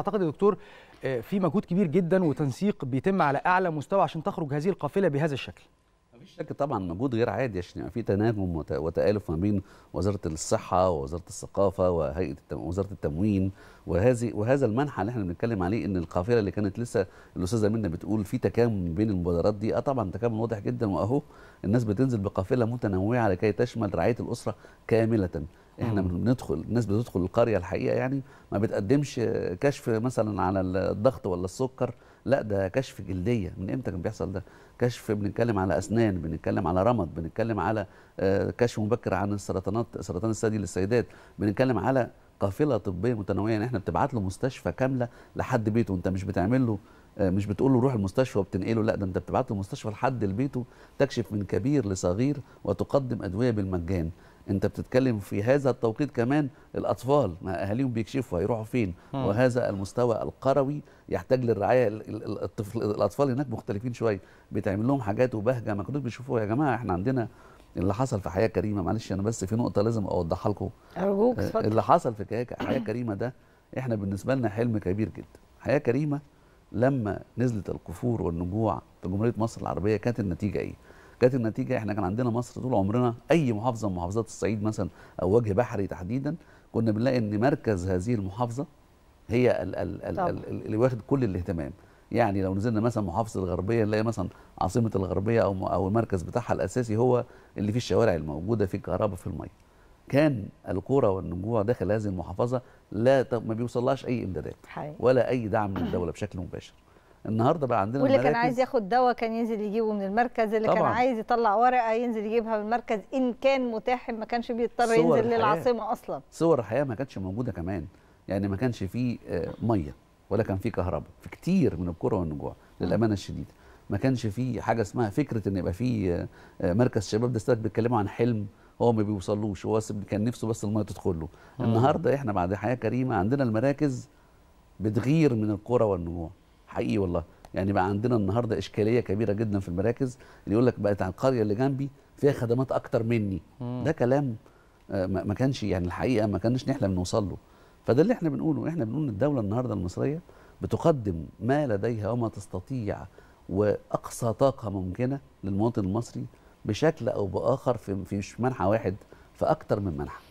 تعتقد يا دكتور آه، في مجهود كبير جدا وتنسيق بيتم على اعلى مستوى عشان تخرج هذه القافله بهذا الشكل مفيش شك طبعا مجهود غير عادي عشان يبقى في تناغم وتالف ما بين وزاره الصحه ووزاره الثقافه وهيئه التم... وزاره التموين وهذه وهذا المنحى اللي احنا بنتكلم عليه ان القافله اللي كانت لسه الاستاذه منى بتقول في تكامل بين المبادرات دي اه طبعا تكامل واضح جدا واهو الناس بتنزل بقافله متنوعه لكي تشمل رعايه الاسره كامله احنا بندخل الناس بتدخل القريه الحقيقه يعني ما بتقدمش كشف مثلا على الضغط ولا السكر لا ده كشف جلديه من امتى كان بيحصل ده كشف بنتكلم على اسنان بنتكلم على رمد بنتكلم على آه، كشف مبكر عن السرطانات سرطان الثدي للسيدات بنتكلم على قافله طبيه متنوعه يعني احنا بتبعت له مستشفى كامله لحد بيته انت مش بتعمل له آه، مش بتقول له روح المستشفى وبتنقله لا ده انت بتبعت له المستشفى لحد لبيته تكشف من كبير لصغير وتقدم ادويه بالمجان انت بتتكلم في هذا التوقيت كمان الاطفال ما اهاليهم بيكشفوا هيروحوا فين مم. وهذا المستوى القروي يحتاج للرعايه الطفل الاطفال هناك مختلفين شويه بيتعمل لهم حاجات وبهجه ما كنتوش بيشوفوها يا جماعه احنا عندنا اللي حصل في حياه كريمه معلش انا بس في نقطه لازم اوضحها لكم ارجوك آه، اتفضل اللي حصل في حياه كريمه ده احنا بالنسبه لنا حلم كبير جدا حياه كريمه لما نزلت القفور والنجوع في جمهوريه مصر العربيه كانت النتيجه ايه كانت النتيجه احنا كان عندنا مصر طول عمرنا اي محافظه من محافظات الصعيد مثلا او وجه بحري تحديدا كنا بنلاقي ان مركز هذه المحافظه هي ال ال ال ال اللي واخد كل الاهتمام يعني لو نزلنا مثلا محافظه الغربيه نلاقي مثلا عاصمه الغربيه او او المركز بتاعها الاساسي هو اللي فيه الشوارع الموجوده في الكهرباء في الميه كان القرى والنجوع داخل هذه المحافظه لا ما بيوصلهاش اي امدادات ولا اي دعم من الدوله بشكل مباشر النهارده بقى عندنا واللي كان عايز ياخد دواء كان ينزل يجيبه من المركز اللي طبعًا. كان عايز يطلع ورقه ينزل يجيبها من المركز ان كان متاح ما كانش بيضطر ينزل الحياة. للعاصمه اصلا صور الحياه ما كانتش موجوده كمان يعني ما كانش فيه آه، ميه ولا كان فيه كهرباء في كتير من القرى والنجوع للامانه الشديده ما كانش فيه حاجه اسمها فكره ان يبقى فيه آه، آه، مركز شباب ده استاذ بيتكلموا عن حلم هو ما بيوصلوش هو كان نفسه بس الميه تدخل له النهارده احنا بعد حياه كريمه عندنا المراكز بتغير من القرى والنجوع حقيقي والله يعني بقى عندنا النهارده اشكاليه كبيره جدا في المراكز اللي يقول لك بقت على القريه اللي جنبي فيها خدمات اكتر مني مم. ده كلام آه، ما كانش يعني الحقيقه ما كانش نحلم نوصل له فده اللي احنا بنقوله احنا بنقول ان الدوله النهارده المصريه بتقدم ما لديها وما تستطيع واقصى طاقه ممكنه للمواطن المصري بشكل او باخر في مش منحى واحد في اكتر من منحى